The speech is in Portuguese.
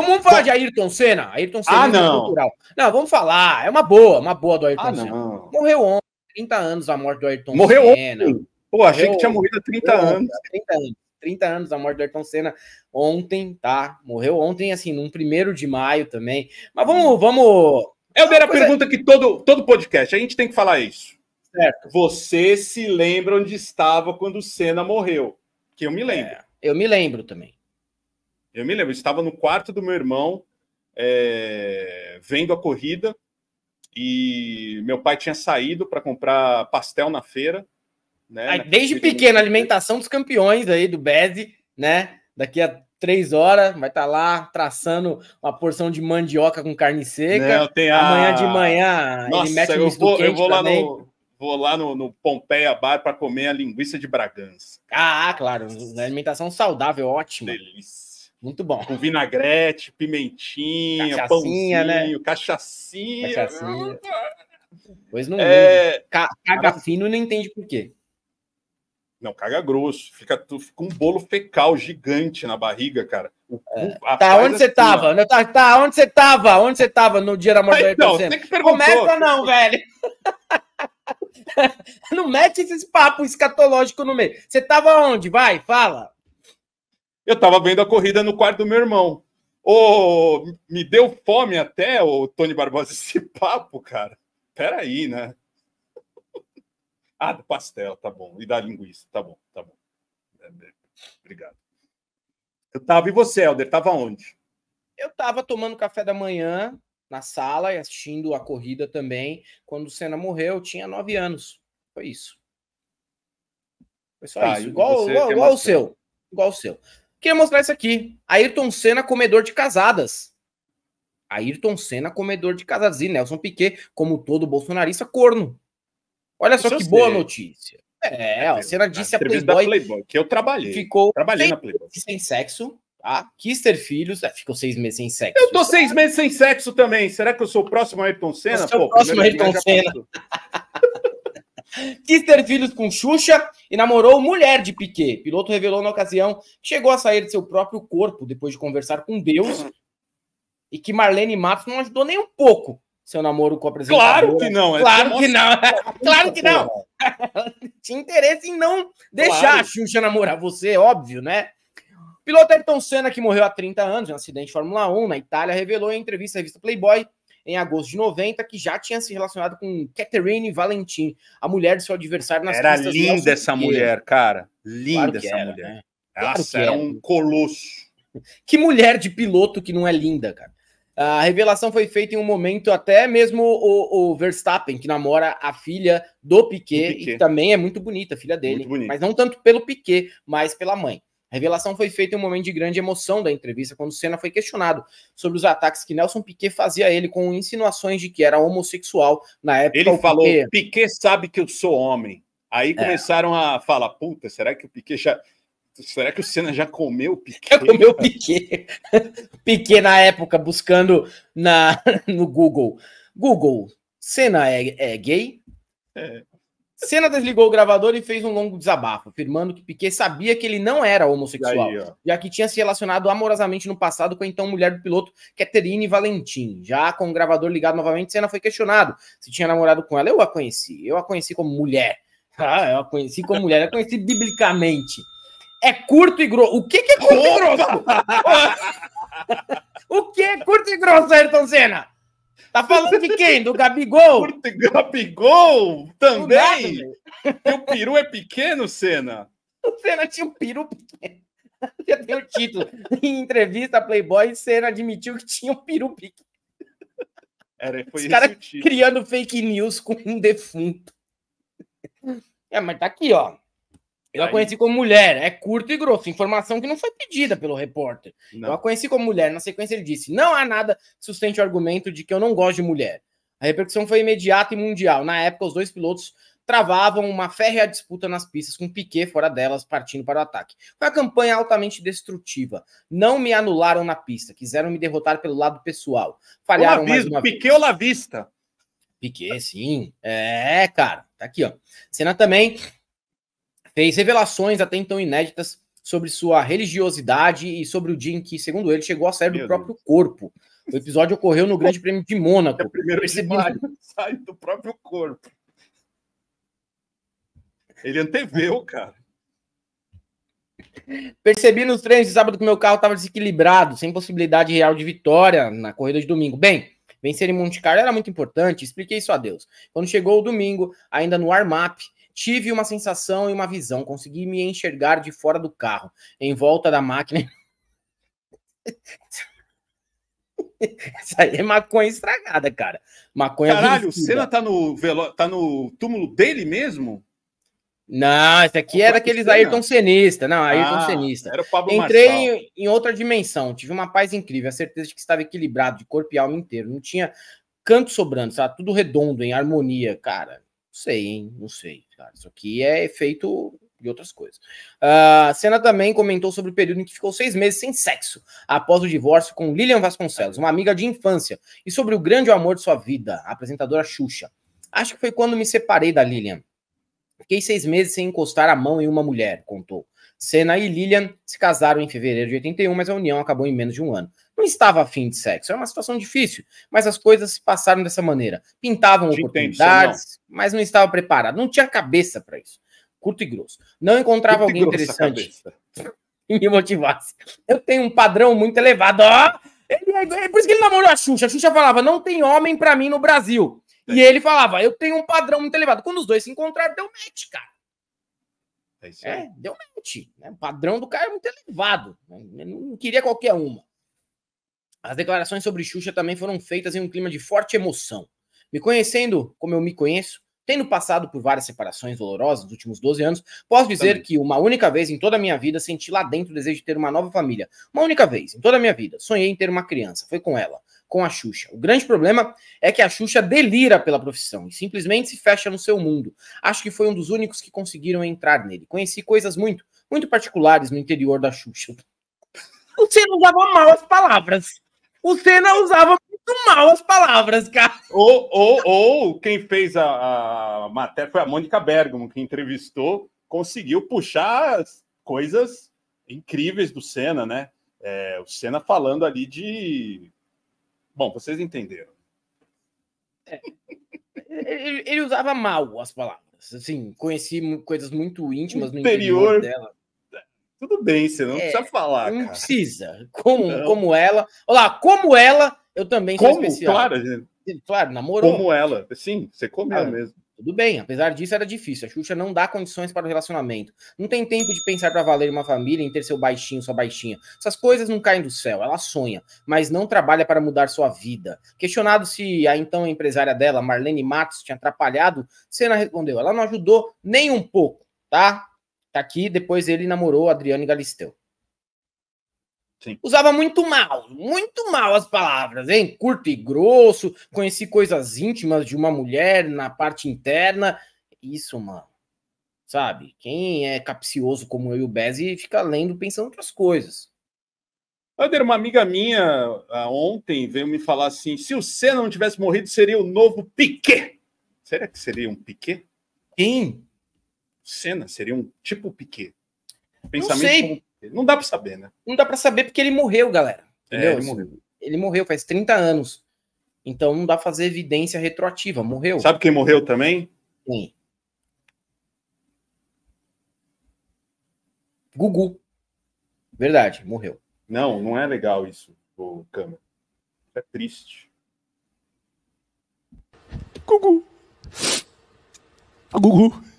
Vamos, falar de Ayrton Senna. Ayrton Senna ah, é não. Cultural. Não, vamos falar. É uma boa, uma boa do Ayrton ah, Senna. Não. Morreu ontem, 30 anos a morte do Ayrton Morreu Senna. Morreu ontem? Pô, achei Morreu, que tinha morrido há 30 anos. 30 anos. 30 anos da morte do Ayrton Senna ontem, tá? Morreu ontem, assim, num primeiro de maio também. Mas vamos, hum. vamos. É a primeira pergunta que todo, todo podcast, a gente tem que falar isso. Certo. Você se lembra onde estava quando o Senna morreu? Que eu me lembro. É, eu me lembro também. Eu me lembro, eu estava no quarto do meu irmão, é, vendo a corrida, e meu pai tinha saído para comprar pastel na feira. Né, aí, desde pequeno, alimentação dos campeões aí do Beze, né? Daqui a três horas, vai estar tá lá traçando uma porção de mandioca com carne seca. Não, tem a... Amanhã de manhã Nossa, ele mete eu um vou, eu vou lá no Vou lá no, no Pompeia Bar para comer a linguiça de Bragança. Ah, claro. Alimentação saudável, ótima. Delícia. Muito bom. Com vinagrete, pimentinha, cachaçinha, pãozinho, né? cachaçinha. cachaçinha. Pois não. É... Caga fino fino não entende por quê. Não, caga grosso. Fica, fica um bolo fecal gigante na barriga, cara. O, é. Tá, onde você assim, tava? Não, tá, tá, onde você tava? Onde você tava no dia da morte ah, então, você que Começa não, velho. não mete esses papos escatológicos no meio. Você tava onde? Vai, fala. Eu estava vendo a corrida no quarto do meu irmão. Ô, oh, me deu fome até, o oh, Tony Barbosa, esse papo, cara. Peraí, né? ah, do pastel, tá bom. E da linguiça, tá bom, tá bom. É, é, obrigado. Eu tava, e você, Helder, tava onde? Eu tava tomando café da manhã na sala e assistindo a corrida também. Quando o Senna morreu, eu tinha nove anos. Foi isso. Foi só tá, isso. Igual, igual, é igual o seu. Igual o seu. Queria mostrar isso aqui. Ayrton Senna, comedor de casadas. Ayrton Senna, comedor de casadas. E Nelson Piquet, como todo bolsonarista, corno. Olha só que boa notícia. É, a é, é, Senna disse a Playboy, Playboy, que eu trabalhei. Ficou trabalhei na Playboy. sem sexo, tá? Quis ter filhos, é, ficou seis meses sem sexo. Eu tô seis meses sem sexo também. Será que eu sou o próximo Ayrton Senna? o próximo Ayrton Senna. Quis ter filhos com Xuxa e namorou mulher de Piquet. Piloto revelou na ocasião que chegou a sair de seu próprio corpo depois de conversar com Deus e que Marlene Matos não ajudou nem um pouco seu namoro com a apresentadora. Claro que é não. Claro que não. claro que não. Tinha interesse em não deixar claro. a Xuxa namorar você, óbvio, né? O piloto Ayrton Senna, que morreu há 30 anos em um acidente de Fórmula 1 na Itália, revelou em entrevista à revista Playboy em agosto de 90, que já tinha se relacionado com Catherine Valentim, a mulher de seu adversário nas Era linda essa mulher, cara. Linda claro essa era, né? mulher. Né? Claro Nossa, era, era um colosso. Que mulher de piloto que não é linda, cara. A revelação foi feita em um momento, até mesmo o, o Verstappen, que namora a filha do Piquet, do Piquet, e que também é muito bonita, a filha dele. Mas não tanto pelo Piquet, mas pela mãe. A revelação foi feita em um momento de grande emoção da entrevista, quando Senna foi questionado sobre os ataques que Nelson Piquet fazia a ele com insinuações de que era homossexual na época. Ele falou: Piquet... Piquet sabe que eu sou homem. Aí é. começaram é. a falar: puta, será que o Piquet já. Será que o Senna já comeu o Piquet? Já comeu o Piquet. Piquet na época buscando na, no Google. Google, Senna é, é gay? É. Senna desligou o gravador e fez um longo desabafo, afirmando que Piquet sabia que ele não era homossexual, aí, já que tinha se relacionado amorosamente no passado com a então mulher do piloto, Caterine Valentim. Já com o gravador ligado novamente, Senna foi questionado se tinha namorado com ela. Eu a conheci, eu a conheci como mulher. Ah, eu a conheci como mulher, eu a conheci biblicamente. É curto e grosso. O que, que é curto Opa! e grosso? o que é curto e grosso, Ayrton Senna? Tá falando de quem? Do Gabigol? Gabigol também? E o peru é pequeno, Senna? O Senna tinha um peru pequeno. Já tem o título. em entrevista Playboy, Senna admitiu que tinha um peru pequeno. Era, foi Os caras criando fake news com um defunto. É, mas tá aqui, ó. Eu a conheci como mulher, é curto e grosso, informação que não foi pedida pelo repórter. Não. Eu a conheci como mulher, na sequência ele disse: não há nada que sustente o argumento de que eu não gosto de mulher. A repercussão foi imediata e mundial. Na época, os dois pilotos travavam uma férrea disputa nas pistas, com Piquet fora delas, partindo para o ataque. Foi uma campanha altamente destrutiva. Não me anularam na pista, quiseram me derrotar pelo lado pessoal. Falharam mais uma Piquet vez. ou Lavista? Piquet, sim. É, cara. Tá aqui, ó. Cena também fez revelações até então inéditas sobre sua religiosidade e sobre o dia em que, segundo ele, chegou a sair do próprio Deus. corpo. O episódio ocorreu no Grande Prêmio de Mônaco. É primeiro percebi... sai do próprio corpo. Ele anteveu, cara. Percebi nos treinos de sábado que meu carro estava desequilibrado, sem possibilidade real de vitória na corrida de domingo. Bem, vencer em Monte Carlo era muito importante, expliquei isso a Deus. Quando chegou o domingo, ainda no warm-up, Tive uma sensação e uma visão, consegui me enxergar de fora do carro, em volta da máquina. Essa aí é maconha estragada, cara. Maconha Caralho, o Senna tá no, velo... tá no túmulo dele mesmo? Não, esse aqui é é era daqueles Ayrton Senista. Não, Ayrton ah, Senista. Era o Pablo Entrei em outra dimensão, tive uma paz incrível, a certeza de que estava equilibrado de corpo e alma inteiro. Não tinha canto sobrando, sabe? Tudo redondo, em harmonia, cara sei, hein? Não sei, cara. Isso aqui é efeito de outras coisas. Ah, a uh, também comentou sobre o período em que ficou seis meses sem sexo após o divórcio com Lilian Vasconcelos, uma amiga de infância, e sobre o grande amor de sua vida, a apresentadora Xuxa. Acho que foi quando me separei da Lilian. Fiquei seis meses sem encostar a mão em uma mulher, contou. Senna e Lilian se casaram em fevereiro de 81, mas a união acabou em menos de um ano não estava afim de sexo. Era uma situação difícil, mas as coisas se passaram dessa maneira. Pintavam oportunidades, não. mas não estava preparado. Não tinha cabeça para isso. Curto e grosso. Não encontrava Curto alguém interessante que me motivasse. Eu tenho um padrão muito elevado. Ó, ele, é, é por isso que ele namorou a Xuxa. A Xuxa falava: não tem homem para mim no Brasil. É. E ele falava: eu tenho um padrão muito elevado. Quando os dois se encontraram, deu match, cara. É, é deu match. Né? O padrão do cara é muito elevado. Né? não queria qualquer uma. As declarações sobre Xuxa também foram feitas em um clima de forte emoção. Me conhecendo como eu me conheço, tendo passado por várias separações dolorosas nos últimos 12 anos, posso dizer também. que uma única vez em toda a minha vida senti lá dentro o desejo de ter uma nova família. Uma única vez em toda a minha vida. Sonhei em ter uma criança. Foi com ela com a Xuxa. O grande problema é que a Xuxa delira pela profissão e simplesmente se fecha no seu mundo. Acho que foi um dos únicos que conseguiram entrar nele. Conheci coisas muito, muito particulares no interior da Xuxa. Você não usava mal as palavras. O Senna usava muito mal as palavras, cara. Ou, ou, ou quem fez a, a matéria foi a Mônica Bergamo, que entrevistou, conseguiu puxar coisas incríveis do Senna, né? É, o Senna falando ali de. Bom, vocês entenderam. É. Ele, ele, usava mal as palavras. Assim, conheci coisas muito íntimas interior, no interior dela. Tudo bem, você não é, precisa falar. Não cara. precisa. Como, não. como ela. Olá, como ela, eu também como? sou especial. Claro, gente. Claro, namorou. Como ela. Sim, você comeu ah, mesmo. Tudo bem, apesar disso era difícil. A Xuxa não dá condições para o relacionamento. Não tem tempo de pensar para valer uma família, em ter seu baixinho, sua baixinha. Essas coisas não caem do céu. Ela sonha, mas não trabalha para mudar sua vida. Questionado se a então empresária dela, Marlene Matos, tinha atrapalhado, Cena respondeu: ela não ajudou nem um pouco, tá? Tá aqui, depois ele namorou Adriane Galisteu. Sim. Usava muito mal, muito mal as palavras, hein? Curto e grosso, conheci coisas íntimas de uma mulher na parte interna. Isso, mano. Sabe? Quem é capcioso como eu e o Bezzi fica lendo, pensando outras coisas. Ander, uma amiga minha ah, ontem veio me falar assim: se o Senna não tivesse morrido, seria o novo Piquet. Será que seria um Piquet? Quem? Senna seria um tipo Piquet. Pensamento não sei. Como... Não dá para saber, né? Não dá para saber porque ele morreu, galera. É, Entendeu? É, ele morreu. Ele morreu faz 30 anos. Então não dá pra fazer evidência retroativa. Morreu. Sabe quem morreu também? Sim. Gugu. Verdade, morreu. Não, não é legal isso, o câmera. É triste. Gugu. Gugu.